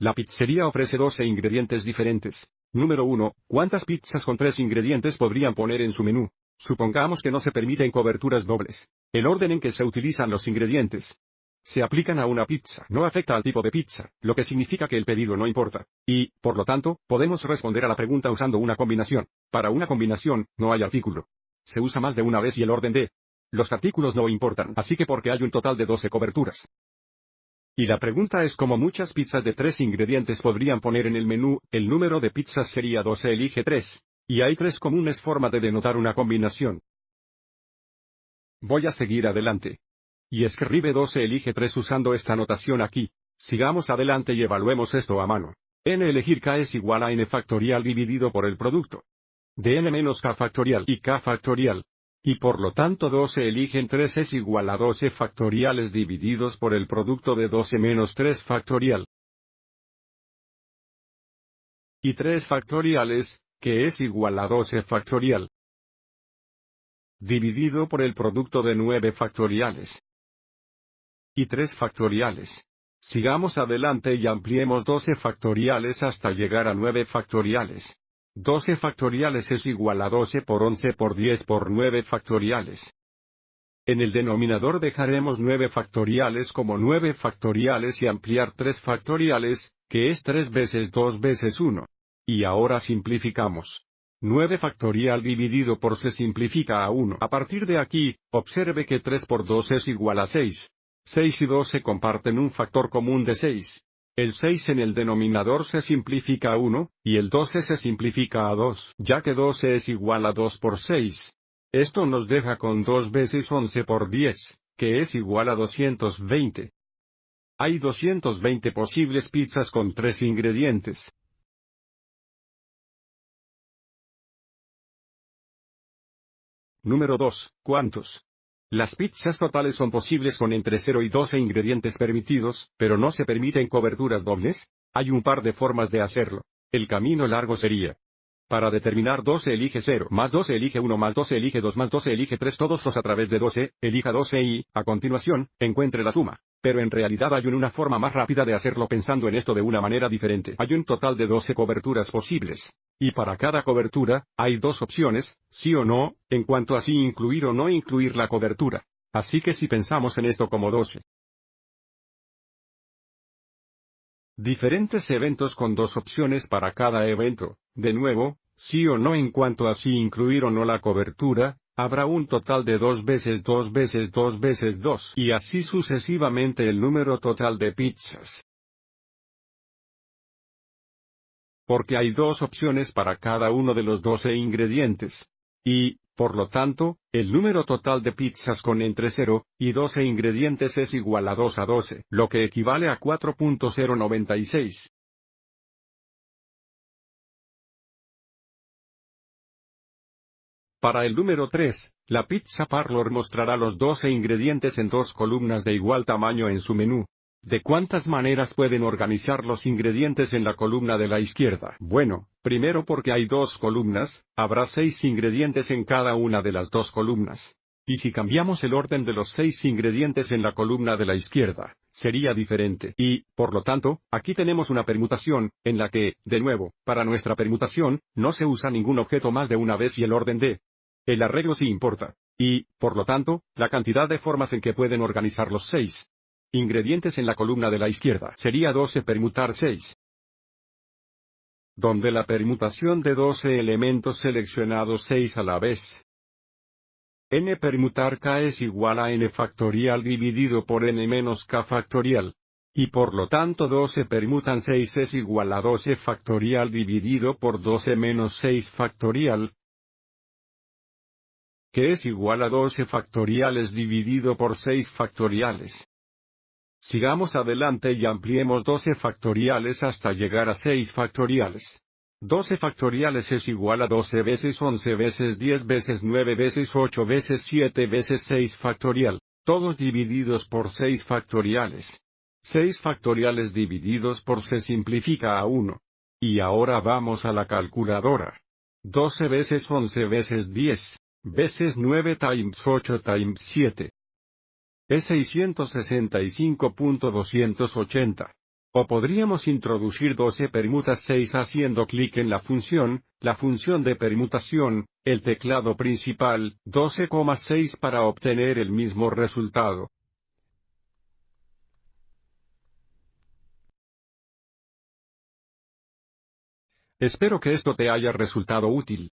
La pizzería ofrece 12 ingredientes diferentes. Número 1. ¿Cuántas pizzas con tres ingredientes podrían poner en su menú? Supongamos que no se permiten coberturas dobles. El orden en que se utilizan los ingredientes se aplican a una pizza, no afecta al tipo de pizza, lo que significa que el pedido no importa. Y, por lo tanto, podemos responder a la pregunta usando una combinación. Para una combinación, no hay artículo. Se usa más de una vez y el orden de los artículos no importan, así que porque hay un total de 12 coberturas. Y la pregunta es cómo muchas pizzas de tres ingredientes podrían poner en el menú, el número de pizzas sería 12 elige 3, y hay tres comunes formas de denotar una combinación. Voy a seguir adelante. Y escribe 12 elige 3 usando esta notación aquí. Sigamos adelante y evaluemos esto a mano. n elegir k es igual a n factorial dividido por el producto. De n menos k factorial y k factorial, y por lo tanto 12 eligen 3 es igual a 12 factoriales divididos por el producto de 12 menos 3 factorial. Y 3 factoriales, que es igual a 12 factorial. Dividido por el producto de 9 factoriales. Y 3 factoriales. Sigamos adelante y ampliemos 12 factoriales hasta llegar a 9 factoriales. 12 factoriales es igual a 12 por 11 por 10 por 9 factoriales. En el denominador dejaremos 9 factoriales como 9 factoriales y ampliar 3 factoriales, que es 3 veces 2 veces 1. Y ahora simplificamos. 9 factorial dividido por se simplifica a 1. A partir de aquí, observe que 3 por 2 es igual a 6. 6 y 2 se comparten un factor común de 6. El 6 en el denominador se simplifica a 1, y el 12 se simplifica a 2, ya que 12 es igual a 2 por 6. Esto nos deja con 2 veces 11 por 10, que es igual a 220. Hay 220 posibles pizzas con tres ingredientes. Número 2. ¿Cuántos? Las pizzas totales son posibles con entre 0 y 12 ingredientes permitidos, pero no se permiten coberturas dobles. Hay un par de formas de hacerlo. El camino largo sería para determinar 12 elige 0, más 12 elige 1, más 12 elige 2, más 12 elige 3, todos los a través de 12, elija 12 y, a continuación, encuentre la suma. Pero en realidad hay una forma más rápida de hacerlo pensando en esto de una manera diferente. Hay un total de 12 coberturas posibles. Y para cada cobertura, hay dos opciones, sí o no, en cuanto a si incluir o no incluir la cobertura. Así que si pensamos en esto como 12, diferentes eventos con dos opciones para cada evento, de nuevo, sí o no en cuanto a si incluir o no la cobertura, habrá un total de dos veces dos veces dos veces dos y así sucesivamente el número total de pizzas. Porque hay dos opciones para cada uno de los doce ingredientes. Y, por lo tanto, el número total de pizzas con entre 0 y 12 ingredientes es igual a 2 a 12, lo que equivale a 4.096. Para el número 3, la Pizza Parlor mostrará los 12 ingredientes en dos columnas de igual tamaño en su menú, ¿De cuántas maneras pueden organizar los ingredientes en la columna de la izquierda? Bueno, primero porque hay dos columnas, habrá seis ingredientes en cada una de las dos columnas. Y si cambiamos el orden de los seis ingredientes en la columna de la izquierda, sería diferente. Y, por lo tanto, aquí tenemos una permutación, en la que, de nuevo, para nuestra permutación, no se usa ningún objeto más de una vez y el orden de el arreglo sí importa. Y, por lo tanto, la cantidad de formas en que pueden organizar los seis Ingredientes en la columna de la izquierda sería 12 permutar 6. Donde la permutación de 12 elementos seleccionados 6 a la vez. n permutar k es igual a n factorial dividido por n menos k factorial. Y por lo tanto 12 permutan 6 es igual a 12 factorial dividido por 12 menos 6 factorial, que es igual a 12 factoriales dividido por 6 factoriales. Sigamos adelante y ampliemos 12 factoriales hasta llegar a 6 factoriales. 12 factoriales es igual a 12 veces 11 veces 10 veces 9 veces 8 veces 7 veces 6 factorial, todos divididos por 6 factoriales. 6 factoriales divididos por se simplifica a 1. Y ahora vamos a la calculadora. 12 veces 11 veces 10, veces 9 times 8 times 7, es 665.280. O podríamos introducir 12 permutas 6 haciendo clic en la función, la función de permutación, el teclado principal, 12,6 para obtener el mismo resultado. Espero que esto te haya resultado útil.